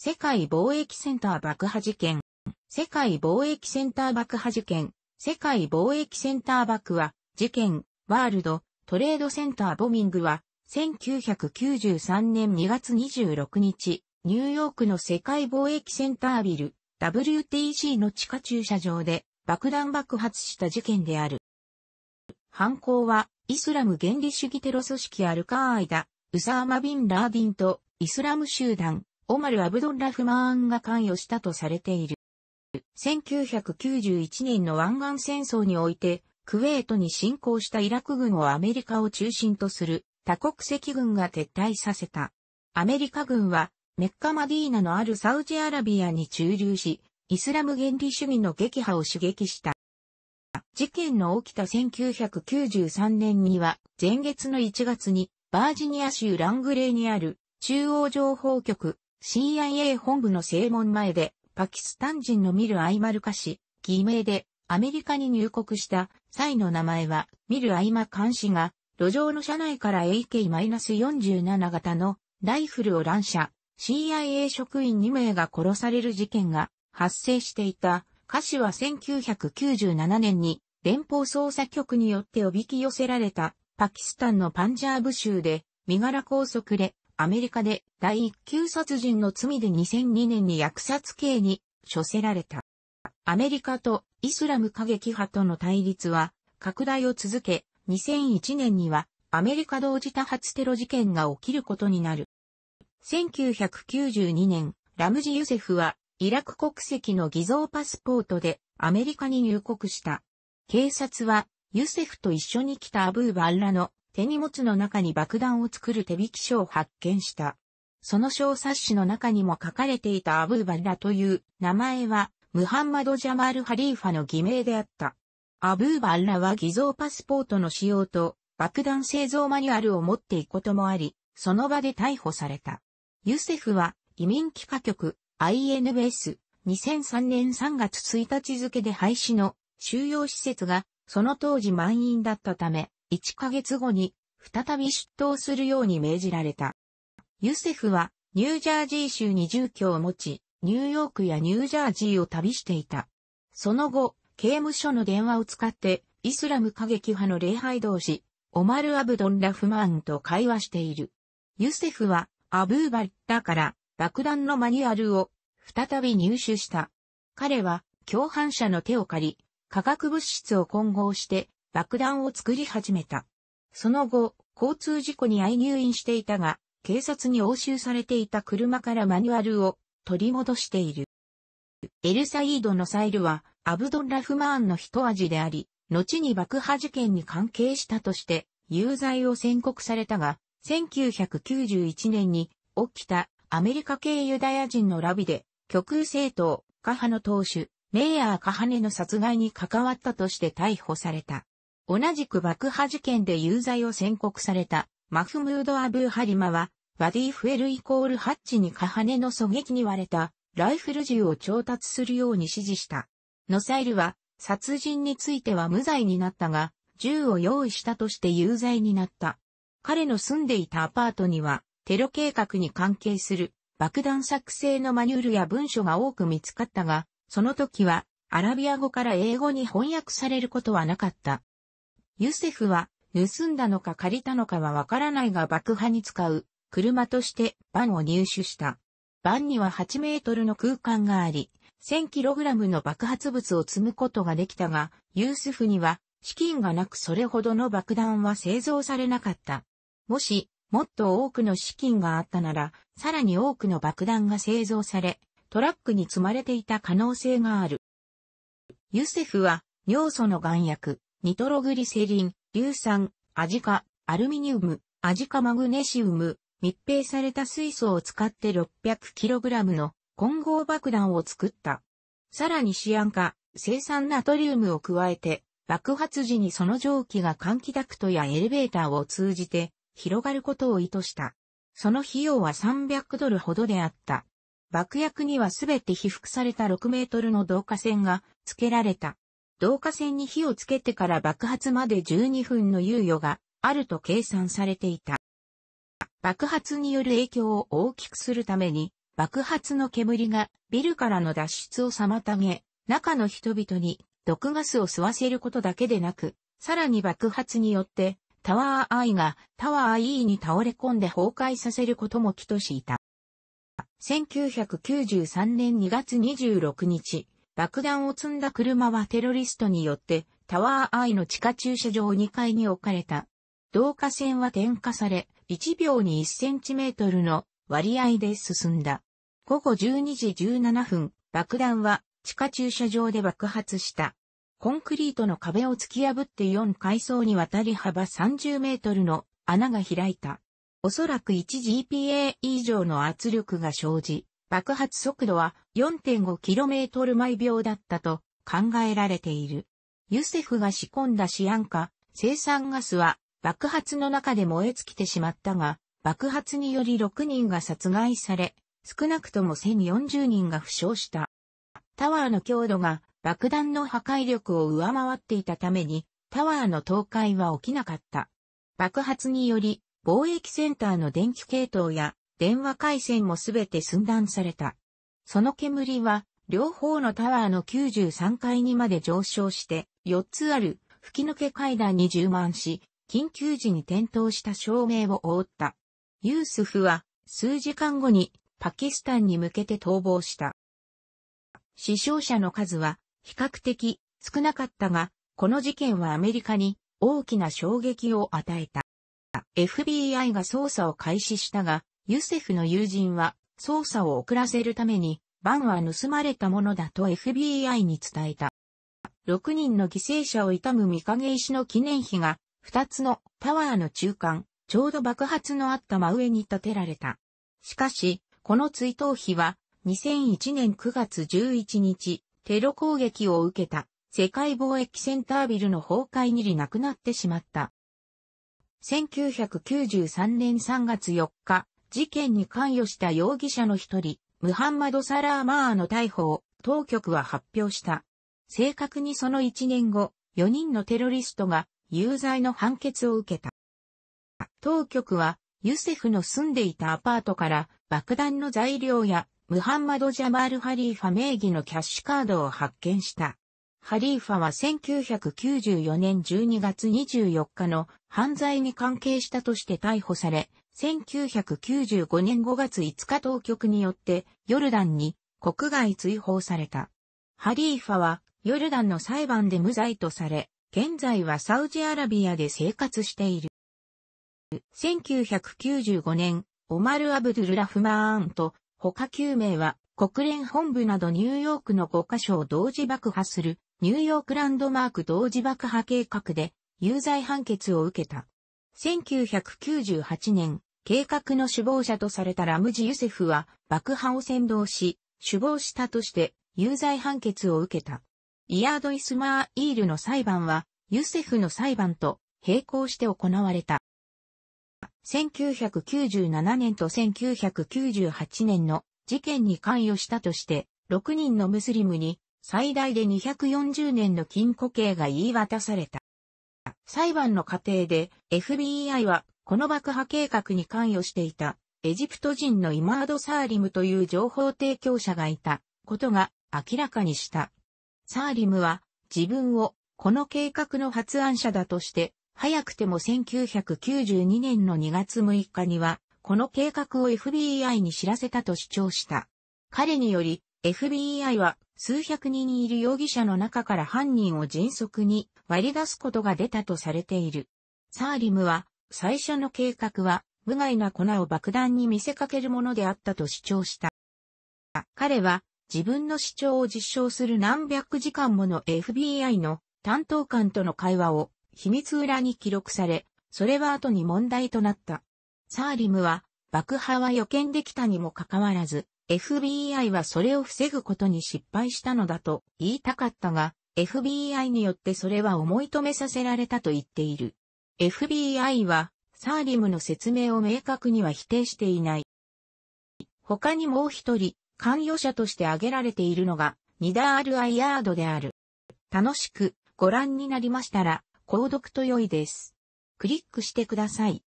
世界貿易センター爆破事件。世界貿易センター爆破事件。世界貿易センター爆破事件。ワールドトレードセンターボミングは、1993年2月26日、ニューヨークの世界貿易センタービル、WTC の地下駐車場で爆弾爆発した事件である。犯行は、イスラム原理主義テロ組織アルカーアイダ、ウサーマ・ビン・ラーディンと、イスラム集団、オマル・アブドンラフマーンが関与したとされている。1991年の湾岸戦争において、クウェートに侵攻したイラク軍をアメリカを中心とする多国籍軍が撤退させた。アメリカ軍はメッカマディーナのあるサウジアラビアに駐留し、イスラム原理主義の撃破を刺激した。事件の起きた1993年には、前月の1月にバージニア州ラングレーにある中央情報局 CIA 本部の正門前で、パキスタン人のミル・アイマルカ氏、偽名で、アメリカに入国した際の名前は、ミル・アイマ監視が、路上の車内から AK-47 型のライフルを乱射、CIA 職員2名が殺される事件が発生していた。歌詞は1997年に連邦捜査局によっておびき寄せられたパキスタンのパンジャーブ州で身柄拘束でアメリカで第一級殺人の罪で2002年に薬殺刑に処せられた。アメリカとイスラム過激派との対立は拡大を続け、2001年にはアメリカ同時多発テロ事件が起きることになる。1992年、ラムジ・ユセフはイラク国籍の偽造パスポートでアメリカに入国した。警察はユセフと一緒に来たアブー・バンラの手荷物の中に爆弾を作る手引き書を発見した。その小冊子の中にも書かれていたアブーバラという名前は、ムハンマド・ジャマール・ハリーファの偽名であった。アブーバラは偽造パスポートの使用と爆弾製造マニュアルを持っていくこともあり、その場で逮捕された。ユセフは移民帰化局 INBS 2003年3月1日付で廃止の収容施設がその当時満員だったため1ヶ月後に再び出頭するように命じられた。ユセフはニュージャージー州に住居を持ち、ニューヨークやニュージャージーを旅していた。その後、刑務所の電話を使ってイスラム過激派の礼拝同士、オマル・アブドン・ラフマンと会話している。ユセフはアブーバッタから爆弾のマニュアルを再び入手した。彼は共犯者の手を借り、化学物質を混合して爆弾を作り始めた。その後、交通事故に相入院していたが、警察に押収されていた車からマニュアルを取り戻している。エルサイードのサイルは、アブドンラフマーンの一味であり、後に爆破事件に関係したとして、有罪を宣告されたが、1991年に起きたアメリカ系ユダヤ人のラビで、極右政党、カハの党首、メイヤー・カハネの殺害に関わったとして逮捕された。同じく爆破事件で有罪を宣告されたマフムード・アブー・ハリマは、バディ・フエルイコール・ハッチにカハネの狙撃に割れたライフル銃を調達するように指示した。ノサイルは、殺人については無罪になったが、銃を用意したとして有罪になった。彼の住んでいたアパートには、テロ計画に関係する爆弾作成のマニュールや文書が多く見つかったが、その時はアラビア語から英語に翻訳されることはなかった。ユセフは、盗んだのか借りたのかはわからないが爆破に使う、車としてバンを入手した。バンには8メートルの空間があり、1 0 0 0ラムの爆発物を積むことができたが、ユースフには資金がなくそれほどの爆弾は製造されなかった。もし、もっと多くの資金があったなら、さらに多くの爆弾が製造され、トラックに積まれていた可能性がある。ユセフは、尿素の岩薬、ニトログリセリン、硫酸、アジカ、アルミニウム、アジカマグネシウム、密閉された水素を使って 600kg の混合爆弾を作った。さらにシアン化、生産ナトリウムを加えて、爆発時にその蒸気が換気ダクトやエレベーターを通じて広がることを意図した。その費用は300ドルほどであった。爆薬にはすべて被覆された6メートルの導火線が付けられた。導火線に火をつけてから爆発まで12分の猶予があると計算されていた。爆発による影響を大きくするために、爆発の煙がビルからの脱出を妨げ、中の人々に毒ガスを吸わせることだけでなく、さらに爆発によってタワー I がタワー E に倒れ込んで崩壊させることも起としいた。1993年2月26日、爆弾を積んだ車はテロリストによってタワーアイの地下駐車場2階に置かれた。導火線は点火され、1秒に1センチメートルの割合で進んだ。午後12時17分、爆弾は地下駐車場で爆発した。コンクリートの壁を突き破って4階層にわたり幅30メートルの穴が開いた。おそらく 1GPA 以上の圧力が生じ、爆発速度は 4.5km 毎秒だったと考えられている。ユセフが仕込んだシアン化、生産ガスは爆発の中で燃え尽きてしまったが、爆発により6人が殺害され、少なくとも1040人が負傷した。タワーの強度が爆弾の破壊力を上回っていたために、タワーの倒壊は起きなかった。爆発により、貿易センターの電気系統や電話回線もすべて寸断された。その煙は、両方のタワーの93階にまで上昇して、4つある吹き抜け階段に充満し、緊急時に点灯した照明を覆った。ユースフは、数時間後にパキスタンに向けて逃亡した。死傷者の数は比較的少なかったが、この事件はアメリカに大きな衝撃を与えた。FBI が捜査を開始したが、ユセフの友人は捜査を遅らせるために、バンは盗まれたものだと FBI に伝えた。6人の犠牲者を悼む見影石の記念碑が、2つのタワーの中間、ちょうど爆発のあった真上に建てられた。しかし、この追悼碑は、2001年9月11日、テロ攻撃を受けた、世界貿易センタービルの崩壊にりなくなってしまった。1993年3月4日、事件に関与した容疑者の一人、ムハンマド・サラーマーの逮捕を当局は発表した。正確にその1年後、4人のテロリストが有罪の判決を受けた。当局は、ユセフの住んでいたアパートから爆弾の材料やムハンマド・ジャマール・ハリーファ名義のキャッシュカードを発見した。ハリーファは1994年12月24日の犯罪に関係したとして逮捕され、1995年5月5日当局によってヨルダンに国外追放された。ハリーファはヨルダンの裁判で無罪とされ、現在はサウジアラビアで生活している。1995年、オマル・アブドゥル・ラフマーンと他9名は国連本部などニューヨークの5カ所を同時爆破するニューヨークランドマーク同時爆破計画で有罪判決を受けた。1998年、計画の首謀者とされたラムジ・ユセフは爆破を扇動し、首謀したとして有罪判決を受けた。イヤード・イスマー・イールの裁判は、ユセフの裁判と並行して行われた。1997年と1998年の事件に関与したとして、6人のムスリムに最大で240年の禁錮刑が言い渡された。裁判の過程で FBI はこの爆破計画に関与していた、エジプト人のイマード・サーリムという情報提供者がいたことが明らかにした。サーリムは自分をこの計画の発案者だとして、早くても1992年の2月6日には、この計画を FBI に知らせたと主張した。彼により、FBI は数百人いる容疑者の中から犯人を迅速に割り出すことが出たとされている。サーリムは最初の計画は、無害な粉を爆弾に見せかけるものであったと主張した。彼は、自分の主張を実証する何百時間もの FBI の担当官との会話を秘密裏に記録され、それは後に問題となった。サーリムは、爆破は予見できたにもかかわらず、FBI はそれを防ぐことに失敗したのだと言いたかったが、FBI によってそれは思い止めさせられたと言っている。FBI は、サーリムの説明を明確には否定していない。他にもう一人、関与者として挙げられているのが、ニダール・アイヤードである。楽しくご覧になりましたら、購読と良いです。クリックしてください。